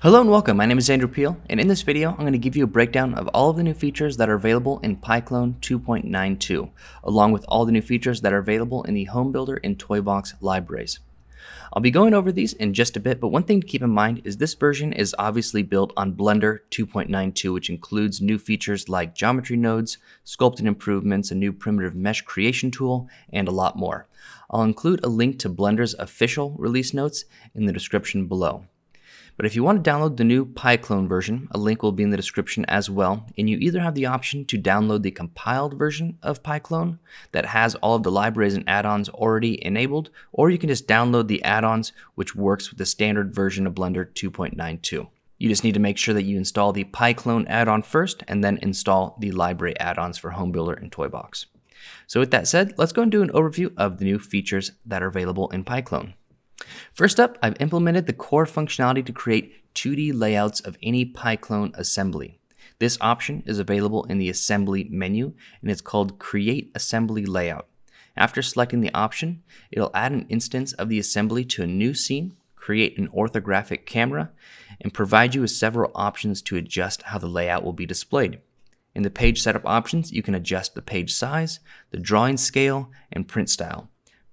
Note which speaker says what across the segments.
Speaker 1: Hello and welcome, my name is Andrew Peel, and in this video I'm going to give you a breakdown of all of the new features that are available in PyClone 2.92, along with all the new features that are available in the Home Builder and Toybox libraries. I'll be going over these in just a bit, but one thing to keep in mind is this version is obviously built on Blender 2.92, which includes new features like geometry nodes, sculpting improvements, a new primitive mesh creation tool, and a lot more. I'll include a link to Blender's official release notes in the description below. But if you want to download the new PyClone version, a link will be in the description as well. And you either have the option to download the compiled version of PyClone that has all of the libraries and add-ons already enabled, or you can just download the add-ons, which works with the standard version of Blender 2.92. You just need to make sure that you install the PyClone add-on first and then install the library add-ons for HomeBuilder and Toybox. So with that said, let's go and do an overview of the new features that are available in PyClone. First up, I've implemented the core functionality to create 2D layouts of any PyClone assembly. This option is available in the assembly menu and it's called create assembly layout. After selecting the option, it'll add an instance of the assembly to a new scene, create an orthographic camera, and provide you with several options to adjust how the layout will be displayed. In the page setup options, you can adjust the page size, the drawing scale, and print style.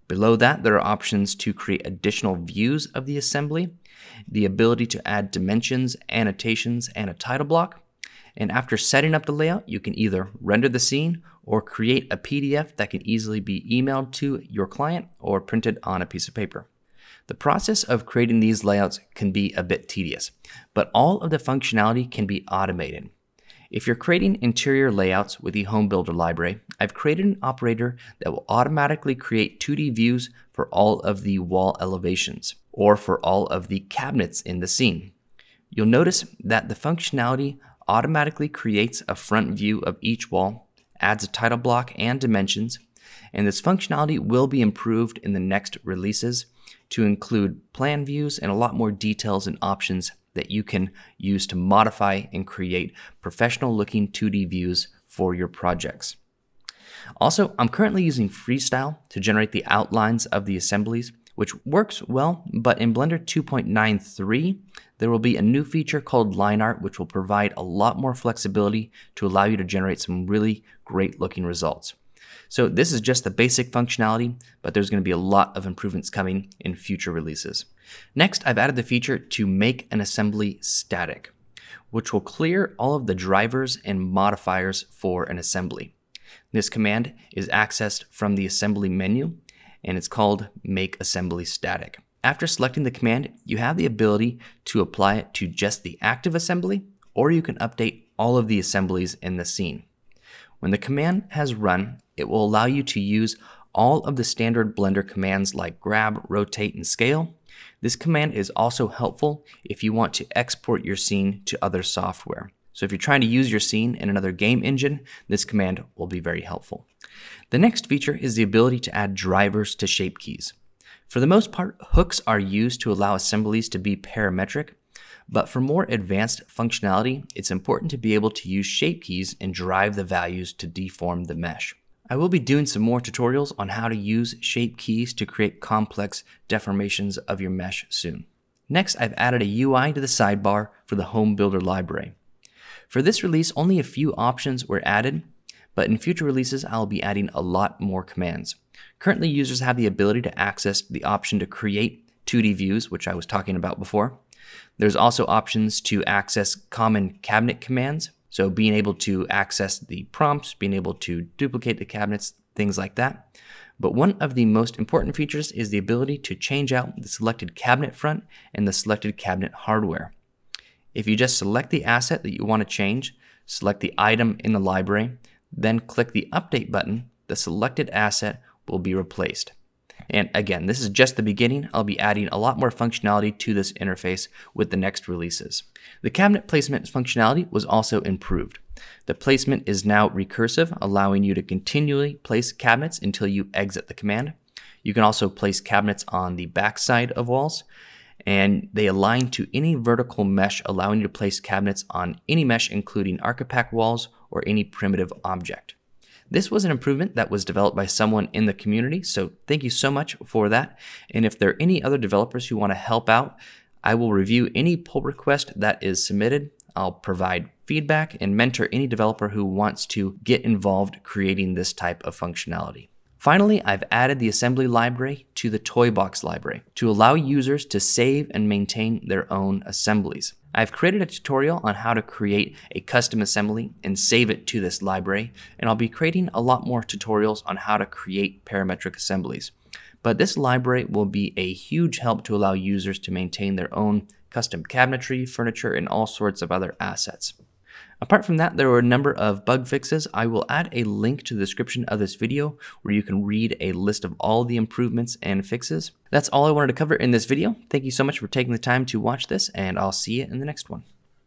Speaker 1: Below that, there are options to create additional views of the assembly, the ability to add dimensions, annotations, and a title block. And after setting up the layout, you can either render the scene or create a PDF that can easily be emailed to your client or printed on a piece of paper. The process of creating these layouts can be a bit tedious, but all of the functionality can be automated. If you're creating interior layouts with the Home Builder library, I've created an operator that will automatically create 2D views for all of the wall elevations or for all of the cabinets in the scene. You'll notice that the functionality automatically creates a front view of each wall, adds a title block and dimensions, and this functionality will be improved in the next releases to include plan views and a lot more details and options that you can use to modify and create professional looking 2D views for your projects. Also, I'm currently using Freestyle to generate the outlines of the assemblies, which works well, but in Blender 2.93, there will be a new feature called Line Art, which will provide a lot more flexibility to allow you to generate some really great looking results. So this is just the basic functionality, but there's going to be a lot of improvements coming in future releases. Next, I've added the feature to make an assembly static, which will clear all of the drivers and modifiers for an assembly. This command is accessed from the assembly menu, and it's called make assembly static. After selecting the command, you have the ability to apply it to just the active assembly, or you can update all of the assemblies in the scene. When the command has run, it will allow you to use all of the standard Blender commands like grab, rotate, and scale. This command is also helpful if you want to export your scene to other software. So if you're trying to use your scene in another game engine, this command will be very helpful. The next feature is the ability to add drivers to shape keys. For the most part, hooks are used to allow assemblies to be parametric, but for more advanced functionality, it's important to be able to use shape keys and drive the values to deform the mesh. I will be doing some more tutorials on how to use shape keys to create complex deformations of your mesh soon. Next, I've added a UI to the sidebar for the Home Builder library. For this release, only a few options were added, but in future releases, I'll be adding a lot more commands. Currently, users have the ability to access the option to create 2D views, which I was talking about before. There's also options to access common cabinet commands, so being able to access the prompts, being able to duplicate the cabinets, things like that. But one of the most important features is the ability to change out the selected cabinet front and the selected cabinet hardware. If you just select the asset that you want to change, select the item in the library, then click the Update button, the selected asset will be replaced. And again, this is just the beginning. I'll be adding a lot more functionality to this interface with the next releases. The cabinet placement functionality was also improved. The placement is now recursive, allowing you to continually place cabinets until you exit the command. You can also place cabinets on the backside of walls, and they align to any vertical mesh, allowing you to place cabinets on any mesh, including ArchiPack walls or any primitive object. This was an improvement that was developed by someone in the community, so thank you so much for that. And if there are any other developers who want to help out, I will review any pull request that is submitted. I'll provide feedback and mentor any developer who wants to get involved creating this type of functionality. Finally, I've added the assembly library to the Toybox library to allow users to save and maintain their own assemblies. I've created a tutorial on how to create a custom assembly and save it to this library, and I'll be creating a lot more tutorials on how to create parametric assemblies. But this library will be a huge help to allow users to maintain their own custom cabinetry, furniture, and all sorts of other assets. Apart from that, there were a number of bug fixes. I will add a link to the description of this video where you can read a list of all the improvements and fixes. That's all I wanted to cover in this video. Thank you so much for taking the time to watch this and I'll see you in the next one.